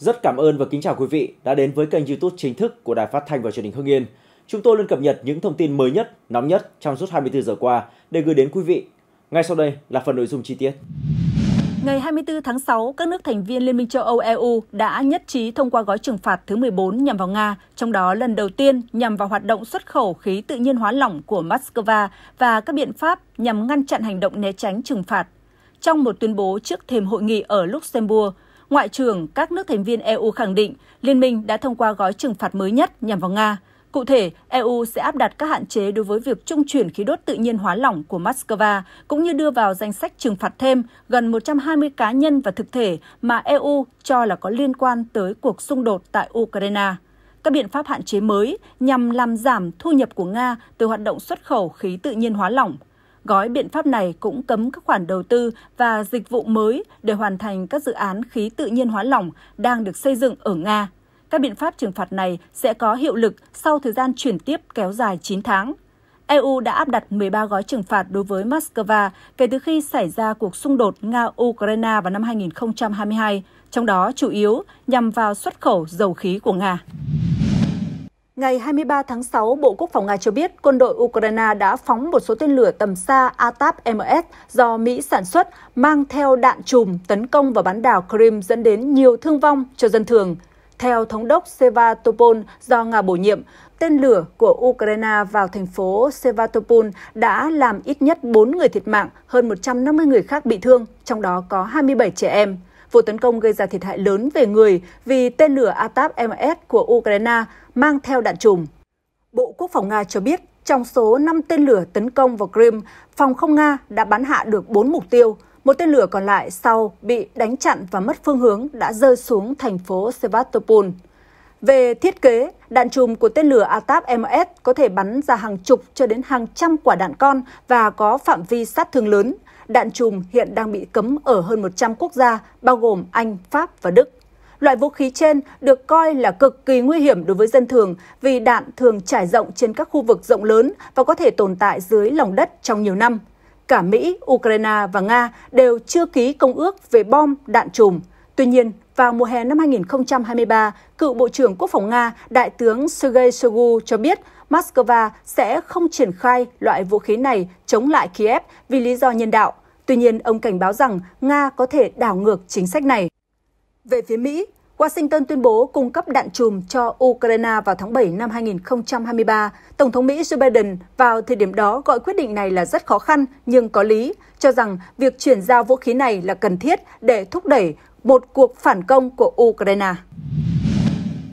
Rất cảm ơn và kính chào quý vị đã đến với kênh YouTube chính thức của Đài Phát thanh và Truyền hình Hưng Yên. Chúng tôi luôn cập nhật những thông tin mới nhất, nóng nhất trong suốt 24 giờ qua để gửi đến quý vị. Ngay sau đây là phần nội dung chi tiết. Ngày 24 tháng 6, các nước thành viên Liên minh châu Âu EU đã nhất trí thông qua gói trừng phạt thứ 14 nhằm vào Nga, trong đó lần đầu tiên nhằm vào hoạt động xuất khẩu khí tự nhiên hóa lỏng của Moscow và các biện pháp nhằm ngăn chặn hành động né tránh trừng phạt. Trong một tuyên bố trước thềm hội nghị ở Luxembourg, Ngoại trưởng các nước thành viên EU khẳng định Liên minh đã thông qua gói trừng phạt mới nhất nhằm vào Nga. Cụ thể, EU sẽ áp đặt các hạn chế đối với việc trung chuyển khí đốt tự nhiên hóa lỏng của Moscow, cũng như đưa vào danh sách trừng phạt thêm gần 120 cá nhân và thực thể mà EU cho là có liên quan tới cuộc xung đột tại Ukraine. Các biện pháp hạn chế mới nhằm làm giảm thu nhập của Nga từ hoạt động xuất khẩu khí tự nhiên hóa lỏng Gói biện pháp này cũng cấm các khoản đầu tư và dịch vụ mới để hoàn thành các dự án khí tự nhiên hóa lỏng đang được xây dựng ở Nga. Các biện pháp trừng phạt này sẽ có hiệu lực sau thời gian chuyển tiếp kéo dài 9 tháng. EU đã áp đặt 13 gói trừng phạt đối với Moscow kể từ khi xảy ra cuộc xung đột Nga-Ukraine vào năm 2022, trong đó chủ yếu nhằm vào xuất khẩu dầu khí của Nga. Ngày 23 tháng 6, Bộ Quốc phòng Nga cho biết quân đội Ukraine đã phóng một số tên lửa tầm xa ATAP-MS do Mỹ sản xuất, mang theo đạn chùm tấn công vào bán đảo Crimea dẫn đến nhiều thương vong cho dân thường. Theo thống đốc Sevastopol do Nga bổ nhiệm, tên lửa của Ukraine vào thành phố Sevastopol đã làm ít nhất 4 người thiệt mạng, hơn 150 người khác bị thương, trong đó có 27 trẻ em. Vụ tấn công gây ra thiệt hại lớn về người vì tên lửa ATAP-MS của Ukraine mang theo đạn chùm. Bộ Quốc phòng Nga cho biết, trong số 5 tên lửa tấn công vào Crimea, phòng không Nga đã bắn hạ được 4 mục tiêu. Một tên lửa còn lại sau bị đánh chặn và mất phương hướng đã rơi xuống thành phố Sevastopol. Về thiết kế, đạn chùm của tên lửa ATAP-MS có thể bắn ra hàng chục cho đến hàng trăm quả đạn con và có phạm vi sát thương lớn đạn trùm hiện đang bị cấm ở hơn 100 quốc gia, bao gồm Anh, Pháp và Đức. Loại vũ khí trên được coi là cực kỳ nguy hiểm đối với dân thường vì đạn thường trải rộng trên các khu vực rộng lớn và có thể tồn tại dưới lòng đất trong nhiều năm. Cả Mỹ, Ukraine và Nga đều chưa ký công ước về bom, đạn trùm. Tuy nhiên, vào mùa hè năm 2023, cựu Bộ trưởng Quốc phòng Nga, Đại tướng Sergei Shoigu cho biết Moscow sẽ không triển khai loại vũ khí này chống lại Kiev vì lý do nhân đạo. Tuy nhiên, ông cảnh báo rằng Nga có thể đảo ngược chính sách này. Về phía Mỹ, Washington tuyên bố cung cấp đạn chùm cho Ukraine vào tháng 7 năm 2023. Tổng thống Mỹ Joe Biden vào thời điểm đó gọi quyết định này là rất khó khăn nhưng có lý, cho rằng việc chuyển giao vũ khí này là cần thiết để thúc đẩy một cuộc phản công của Ukraine.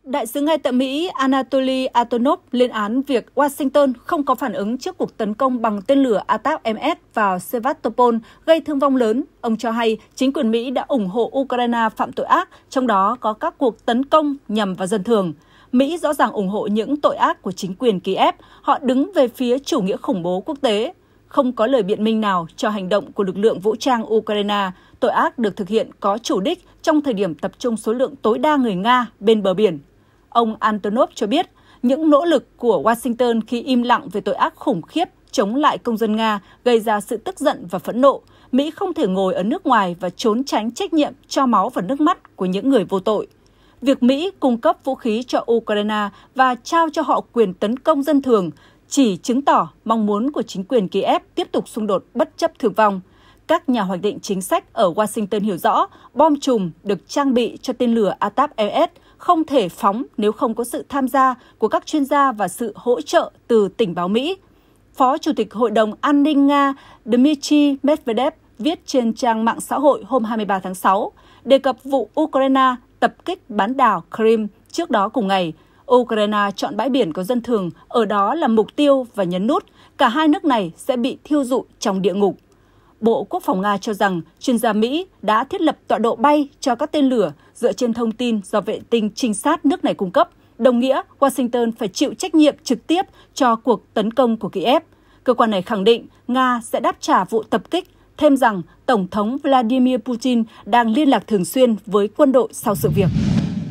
Đại sứ ngay tại Mỹ Anatoly Antonov lên án việc Washington không có phản ứng trước cuộc tấn công bằng tên lửa ATAC-MS vào Sevastopol gây thương vong lớn. Ông cho hay chính quyền Mỹ đã ủng hộ Ukraine phạm tội ác, trong đó có các cuộc tấn công nhằm vào dân thường. Mỹ rõ ràng ủng hộ những tội ác của chính quyền Kiev, họ đứng về phía chủ nghĩa khủng bố quốc tế. Không có lời biện minh nào cho hành động của lực lượng vũ trang Ukraine, tội ác được thực hiện có chủ đích trong thời điểm tập trung số lượng tối đa người Nga bên bờ biển ông Antonov cho biết những nỗ lực của Washington khi im lặng về tội ác khủng khiếp chống lại công dân Nga gây ra sự tức giận và phẫn nộ. Mỹ không thể ngồi ở nước ngoài và trốn tránh trách nhiệm cho máu và nước mắt của những người vô tội. Việc Mỹ cung cấp vũ khí cho Ukraine và trao cho họ quyền tấn công dân thường chỉ chứng tỏ mong muốn của chính quyền Kiev tiếp tục xung đột bất chấp thương vong. Các nhà hoạch định chính sách ở Washington hiểu rõ bom chùm được trang bị cho tên lửa atap ls không thể phóng nếu không có sự tham gia của các chuyên gia và sự hỗ trợ từ tình báo Mỹ. Phó Chủ tịch Hội đồng An ninh Nga Dmitry Medvedev viết trên trang mạng xã hội hôm 23 tháng 6, đề cập vụ Ukraine tập kích bán đảo Crimea trước đó cùng ngày. Ukraine chọn bãi biển có dân thường, ở đó là mục tiêu và nhấn nút, cả hai nước này sẽ bị thiêu dụi trong địa ngục. Bộ Quốc phòng Nga cho rằng chuyên gia Mỹ đã thiết lập tọa độ bay cho các tên lửa dựa trên thông tin do vệ tinh trinh sát nước này cung cấp, đồng nghĩa Washington phải chịu trách nhiệm trực tiếp cho cuộc tấn công của Kiev. Cơ quan này khẳng định Nga sẽ đáp trả vụ tập kích, thêm rằng Tổng thống Vladimir Putin đang liên lạc thường xuyên với quân đội sau sự việc.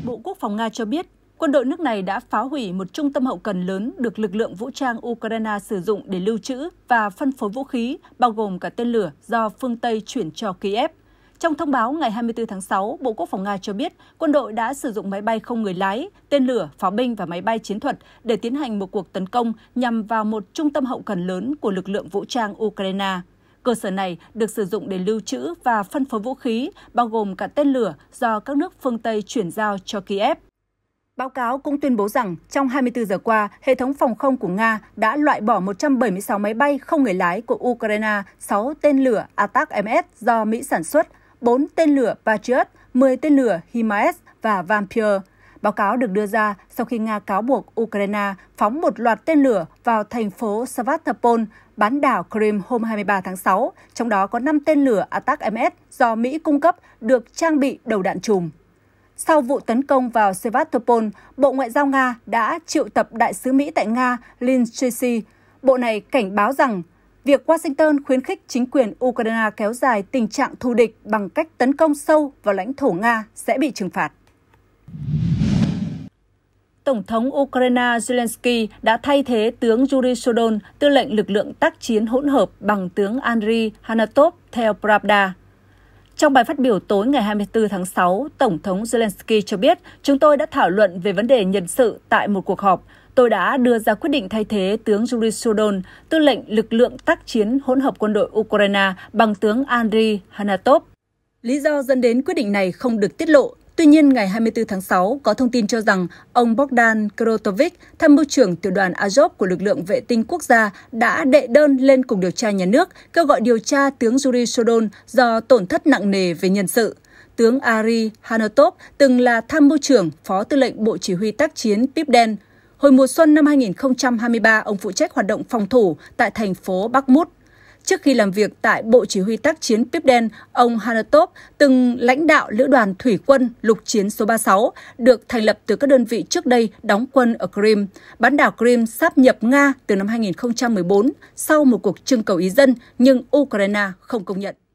Bộ Quốc phòng Nga cho biết quân đội nước này đã phá hủy một trung tâm hậu cần lớn được lực lượng vũ trang Ukraine sử dụng để lưu trữ và phân phối vũ khí, bao gồm cả tên lửa do phương Tây chuyển cho Kiev. Trong thông báo ngày 24 tháng 6, Bộ Quốc phòng Nga cho biết quân đội đã sử dụng máy bay không người lái, tên lửa, pháo binh và máy bay chiến thuật để tiến hành một cuộc tấn công nhằm vào một trung tâm hậu cần lớn của lực lượng vũ trang Ukraine. Cơ sở này được sử dụng để lưu trữ và phân phối vũ khí, bao gồm cả tên lửa do các nước phương Tây chuyển giao cho Kiev. Báo cáo cũng tuyên bố rằng trong 24 giờ qua, hệ thống phòng không của Nga đã loại bỏ 176 máy bay không người lái của Ukraine, 6 tên lửa Atak-MS do Mỹ sản xuất, 4 tên lửa Patriot, 10 tên lửa HIMARS và Vampire. Báo cáo được đưa ra sau khi Nga cáo buộc Ukraine phóng một loạt tên lửa vào thành phố Sevastopol, bán đảo Crimea hôm 23 tháng 6, trong đó có 5 tên lửa Atak-MS do Mỹ cung cấp được trang bị đầu đạn chùm. Sau vụ tấn công vào Sevastopol, Bộ Ngoại giao Nga đã triệu tập đại sứ Mỹ tại Nga Lin Tracy. Bộ này cảnh báo rằng việc Washington khuyến khích chính quyền Ukraine kéo dài tình trạng thù địch bằng cách tấn công sâu vào lãnh thổ Nga sẽ bị trừng phạt. Tổng thống Ukraine Zelensky đã thay thế tướng Yuri Shodon, tư lệnh lực lượng tác chiến hỗn hợp bằng tướng Andriy Hanatov theo Pravda. Trong bài phát biểu tối ngày 24 tháng 6, Tổng thống Zelensky cho biết, chúng tôi đã thảo luận về vấn đề nhân sự tại một cuộc họp. Tôi đã đưa ra quyết định thay thế tướng Yuri Sudon, tư lệnh lực lượng tác chiến hỗn hợp quân đội Ukraine bằng tướng Andriy Hanatov. Lý do dẫn đến quyết định này không được tiết lộ Tuy nhiên, ngày 24 tháng 6, có thông tin cho rằng ông Bogdan Krotovic, tham mưu trưởng tiểu đoàn Azov của lực lượng vệ tinh quốc gia, đã đệ đơn lên Cục Điều tra Nhà nước kêu gọi điều tra tướng Yuri Sodon do tổn thất nặng nề về nhân sự. Tướng Ari Hanotov từng là tham mưu trưởng, phó tư lệnh Bộ Chỉ huy tác chiến Pipden. Hồi mùa xuân năm 2023, ông phụ trách hoạt động phòng thủ tại thành phố Bakhmut. Trước khi làm việc tại Bộ Chỉ huy tác chiến Pipden, ông Hanatop từng lãnh đạo Lữ đoàn Thủy quân Lục chiến số 36, được thành lập từ các đơn vị trước đây đóng quân ở Crimea. Bán đảo Crimea sáp nhập Nga từ năm 2014 sau một cuộc trưng cầu ý dân nhưng Ukraine không công nhận.